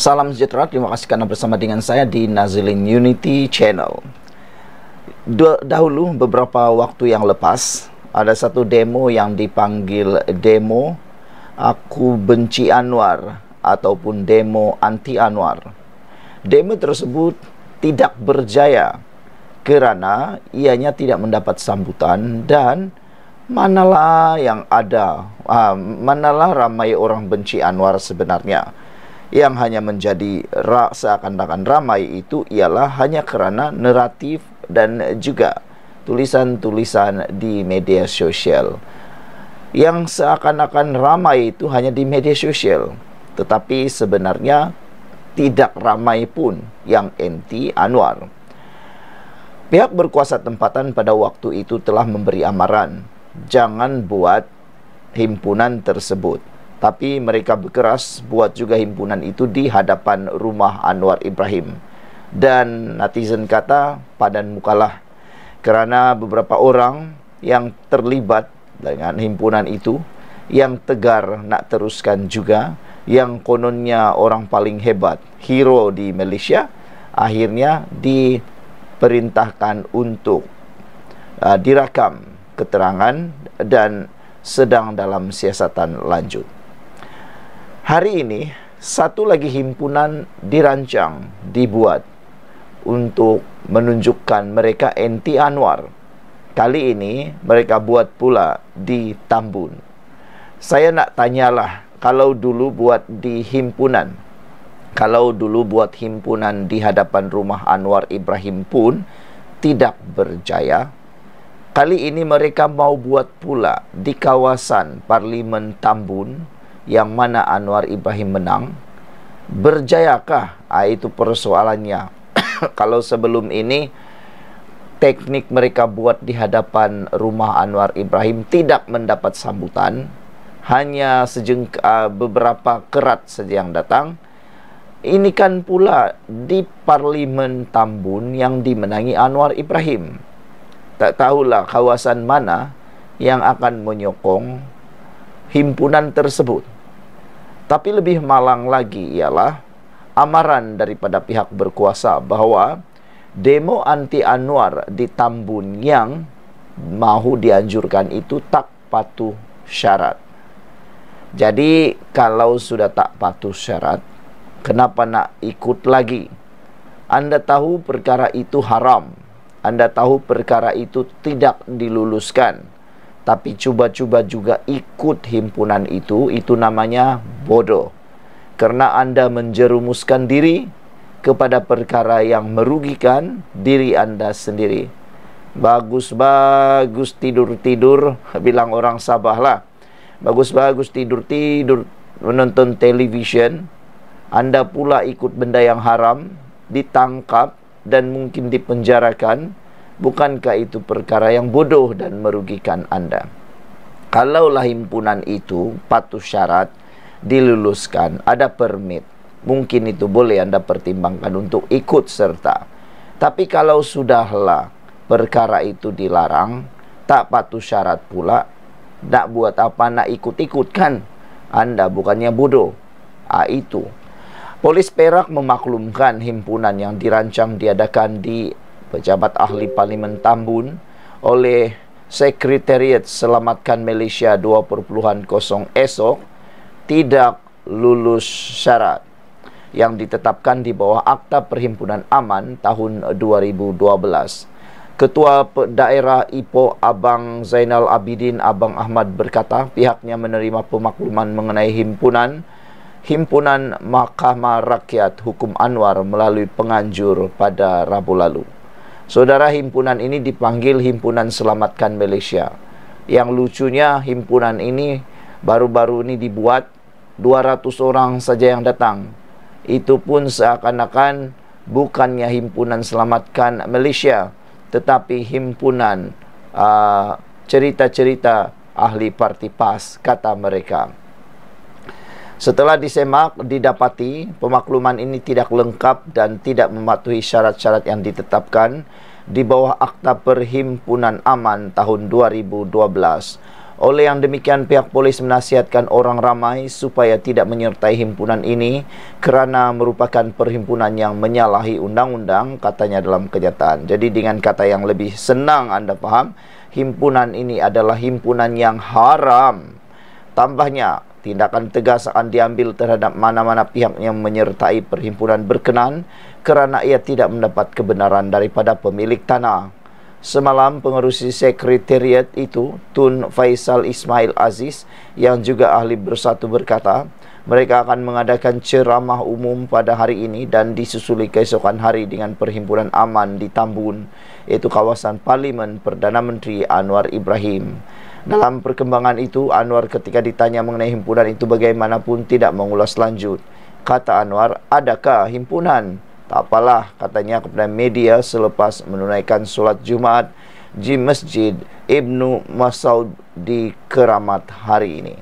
Salam sejahtera, terima kasih kerana bersama dengan saya di Nazilin Unity Channel Dahulu, beberapa waktu yang lepas Ada satu demo yang dipanggil demo Aku Benci Anwar Ataupun demo Anti Anwar Demo tersebut tidak berjaya Kerana ianya tidak mendapat sambutan Dan manalah yang ada uh, Manalah ramai orang benci Anwar sebenarnya yang hanya menjadi seakan-akan ramai itu ialah hanya kerana naratif dan juga tulisan-tulisan di media sosial. Yang seakan-akan ramai itu hanya di media sosial, tetapi sebenarnya tidak ramai pun yang anti Anwar. Pihak berkuasa tempatan pada waktu itu telah memberi amaran, jangan buat himpunan tersebut tapi mereka berkeras buat juga himpunan itu di hadapan rumah Anwar Ibrahim dan netizen kata padan mukalah kerana beberapa orang yang terlibat dengan himpunan itu yang tegar nak teruskan juga yang kononnya orang paling hebat hero di Malaysia akhirnya diperintahkan untuk uh, dirakam keterangan dan sedang dalam siasatan lanjut Hari ini satu lagi himpunan dirancang dibuat untuk menunjukkan mereka anti Anwar. Kali ini mereka buat pula di Tambun. Saya nak tanyalah kalau dulu buat di himpunan kalau dulu buat himpunan di hadapan rumah Anwar Ibrahim pun tidak berjaya kali ini mereka mau buat pula di kawasan Parlimen Tambun yang mana Anwar Ibrahim menang berjayakah ha, ah, itu persoalannya kalau sebelum ini teknik mereka buat di hadapan rumah Anwar Ibrahim tidak mendapat sambutan hanya sejengka uh, beberapa kerat saja yang datang ini kan pula di parlimen Tambun yang dimenangi Anwar Ibrahim tak tahulah kawasan mana yang akan menyokong himpunan tersebut tapi lebih malang lagi ialah amaran daripada pihak berkuasa bahawa demo anti Anwar di Tambun yang mahu dianjurkan itu tak patuh syarat. Jadi kalau sudah tak patuh syarat, kenapa nak ikut lagi? Anda tahu perkara itu haram. Anda tahu perkara itu tidak diluluskan tapi cuba-cuba juga ikut himpunan itu itu namanya bodoh kerana anda menjerumuskan diri kepada perkara yang merugikan diri anda sendiri bagus-bagus tidur-tidur bilang orang Sabah lah bagus-bagus tidur-tidur menonton televisyen. anda pula ikut benda yang haram ditangkap dan mungkin dipenjarakan Bukankah itu perkara yang bodoh dan merugikan anda? Kalaulah himpunan itu patuh syarat diluluskan, ada permit, mungkin itu boleh anda pertimbangkan untuk ikut serta. Tapi kalau sudahlah perkara itu dilarang, tak patuh syarat pula, nak buat apa nak ikut-ikutkan? Anda bukannya bodoh. Ah itu. Polis Perak memaklumkan himpunan yang dirancang diadakan di pejabat ahli Parlimen Tambun oleh Sekretariat Selamatkan Malaysia 2.0 esok tidak lulus syarat yang ditetapkan di bawah Akta Perhimpunan Aman tahun 2012. Ketua Daerah IPO Abang Zainal Abidin Abang Ahmad berkata pihaknya menerima pemakluman mengenai himpunan Himpunan Mahkamah Rakyat Hukum Anwar melalui penganjur pada Rabu lalu. Saudara himpunan ini dipanggil himpunan selamatkan Malaysia. Yang lucunya himpunan ini baru-baru ini dibuat 200 orang saja yang datang. Itu pun seakan-akan bukannya himpunan selamatkan Malaysia tetapi himpunan ah, cerita-cerita uh, ahli parti PAS kata mereka. Setelah disemak, didapati pemakluman ini tidak lengkap dan tidak mematuhi syarat-syarat yang ditetapkan di bawah Akta Perhimpunan Aman tahun 2012. Oleh yang demikian, pihak polis menasihatkan orang ramai supaya tidak menyertai himpunan ini kerana merupakan perhimpunan yang menyalahi undang-undang, katanya dalam kenyataan. Jadi dengan kata yang lebih senang Anda faham, himpunan ini adalah himpunan yang haram. Tambahnya, Tindakan tegas akan diambil terhadap mana-mana pihak yang menyertai perhimpunan berkenan kerana ia tidak mendapat kebenaran daripada pemilik tanah. Semalam pengerusi sekretariat itu Tun Faisal Ismail Aziz yang juga ahli bersatu berkata mereka akan mengadakan ceramah umum pada hari ini dan disusuli keesokan hari dengan perhimpunan aman di Tambun iaitu kawasan Parlimen Perdana Menteri Anwar Ibrahim. Dalam perkembangan itu, Anwar ketika ditanya mengenai himpunan itu bagaimanapun tidak mengulas lanjut. Kata Anwar, adakah himpunan? Tak apalah, katanya kepada media selepas menunaikan solat Jumaat di Masjid Ibnu Masaud di Keramat hari ini.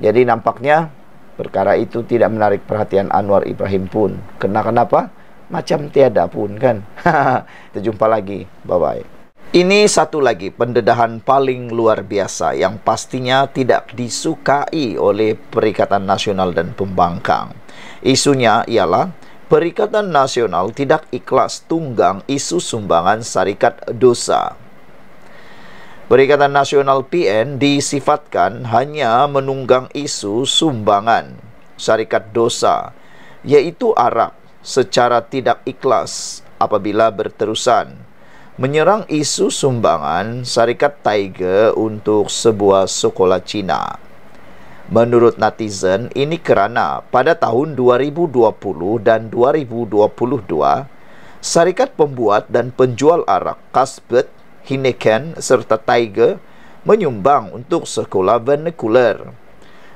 Jadi nampaknya perkara itu tidak menarik perhatian Anwar Ibrahim pun. Kena kenapa? Macam tiada pun kan. Kita jumpa lagi. Bye-bye. Ini satu lagi pendedahan paling luar biasa yang pastinya tidak disukai oleh Perikatan Nasional dan Pembangkang. Isunya ialah Perikatan Nasional tidak ikhlas tunggang isu sumbangan syarikat dosa. Perikatan Nasional PN disifatkan hanya menunggang isu sumbangan syarikat dosa, yaitu Arab secara tidak ikhlas apabila berterusan menyerang isu sumbangan syarikat Tiger untuk sebuah sekolah Cina. Menurut netizen, ini kerana pada tahun 2020 dan 2022, syarikat pembuat dan penjual arak Kasbet, Hineken serta Tiger menyumbang untuk sekolah vernacular.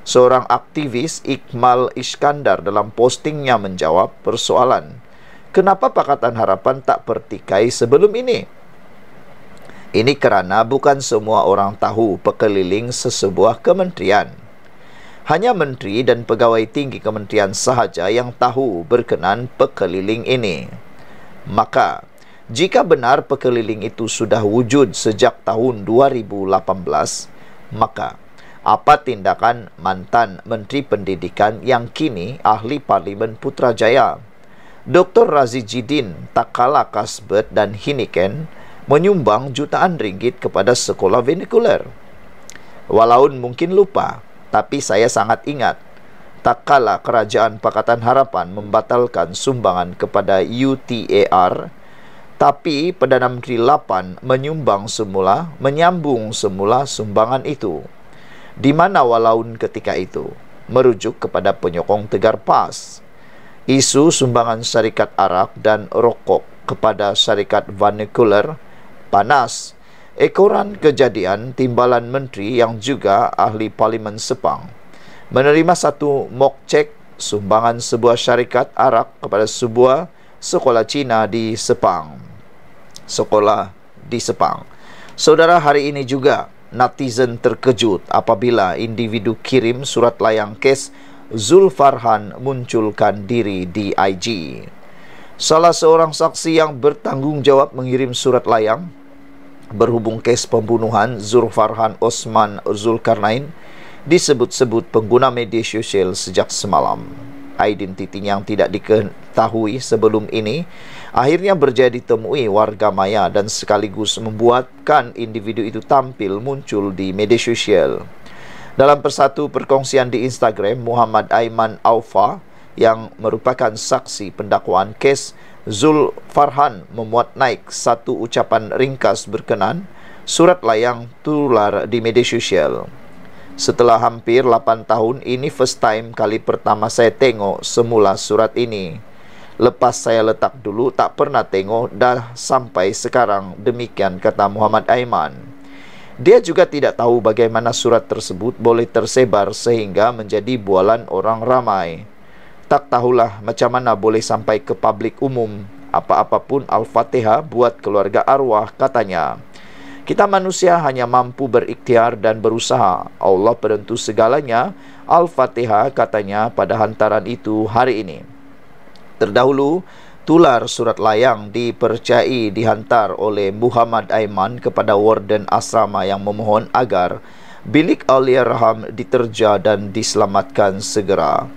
Seorang aktivis Iqmal Iskandar dalam postingnya menjawab persoalan kenapa Pakatan Harapan tak bertikai sebelum ini? Ini kerana bukan semua orang tahu pekeliling sesebuah kementerian. Hanya menteri dan pegawai tinggi kementerian sahaja yang tahu berkenan pekeliling ini. Maka, jika benar pekeliling itu sudah wujud sejak tahun 2018, maka apa tindakan mantan Menteri Pendidikan yang kini ahli Parlimen Putrajaya Dr. Razid Takala Kasbet dan Hiniken menyumbang jutaan ringgit kepada sekolah vernacular. Walaupun mungkin lupa, tapi saya sangat ingat. Takala Kerajaan Pakatan Harapan membatalkan sumbangan kepada UTAR tapi Perdana Menteri Lapan menyumbang semula, menyambung semula sumbangan itu. Di mana walaun ketika itu? Merujuk kepada penyokong Tegar Pas isu sumbangan syarikat arak dan rokok kepada syarikat vernacular panas. Ekoran kejadian timbalan menteri yang juga ahli parlimen Sepang menerima satu mock check sumbangan sebuah syarikat arak kepada sebuah sekolah Cina di Sepang. Sekolah di Sepang. Saudara hari ini juga netizen terkejut apabila individu kirim surat layang kes Zulfarhan munculkan diri di IG. Salah seorang saksi yang bertanggungjawab jawab mengirim surat layang berhubung kes pembunuhan Zulfarhan Osman Zulkarnain disebut-sebut pengguna media sosial sejak semalam. Identiti yang tidak diketahui sebelum ini akhirnya berjaya ditemui warga maya dan sekaligus membuatkan individu itu tampil muncul di media sosial. Dalam persatu perkongsian di Instagram, Muhammad Aiman Aufa yang merupakan saksi pendakwaan kes Zul Farhan memuat naik satu ucapan ringkas berkenan surat layang tular di media sosial. Setelah hampir 8 tahun ini first time kali pertama saya tengok semula surat ini. Lepas saya letak dulu tak pernah tengok dah sampai sekarang demikian kata Muhammad Aiman dia juga tidak tahu bagaimana surat tersebut boleh tersebar sehingga menjadi bualan orang ramai. Tak tahulah macam mana boleh sampai ke publik umum. Apa-apapun Al-Fatihah buat keluarga arwah katanya. Kita manusia hanya mampu berikhtiar dan berusaha. Allah penentu segalanya. Al-Fatihah katanya pada hantaran itu hari ini. Terdahulu, tular surat layang dipercayai dihantar oleh Muhammad Aiman kepada warden asrama yang memohon agar bilik Alia Raham diterja dan diselamatkan segera.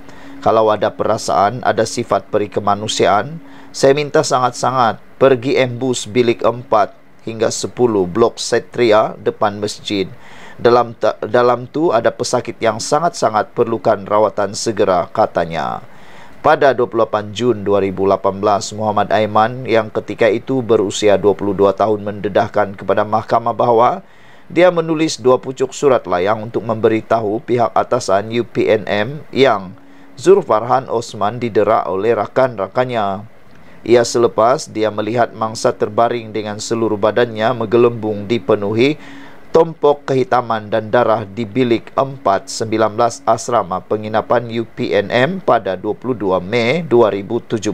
Kalau ada perasaan, ada sifat peri kemanusiaan, saya minta sangat-sangat pergi embus bilik 4 hingga 10 blok Setria depan masjid. Dalam dalam tu ada pesakit yang sangat-sangat perlukan rawatan segera katanya pada 28 Jun 2018 Muhammad Aiman yang ketika itu berusia 22 tahun mendedahkan kepada mahkamah bahawa dia menulis dua pucuk surat layang untuk memberitahu pihak atasan UPNM yang Zulfarhan Osman didera oleh rakan-rakannya. Ia selepas dia melihat mangsa terbaring dengan seluruh badannya menggelembung dipenuhi Tompok kehitaman dan darah di bilik 419 asrama penginapan UPNM pada 22 Mei 2017.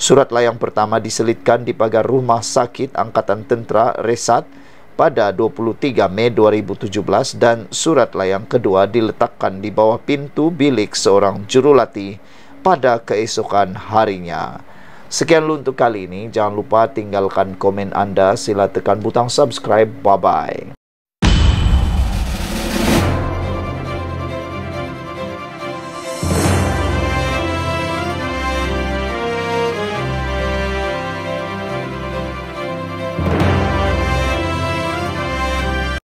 Surat layang pertama diselitkan di pagar rumah sakit Angkatan Tentera Resat pada 23 Mei 2017 dan surat layang kedua diletakkan di bawah pintu bilik seorang jurulatih pada keesokan harinya. Sekian dulu untuk kali ini. Jangan lupa tinggalkan komen Anda. Sila tekan butang subscribe. Bye-bye.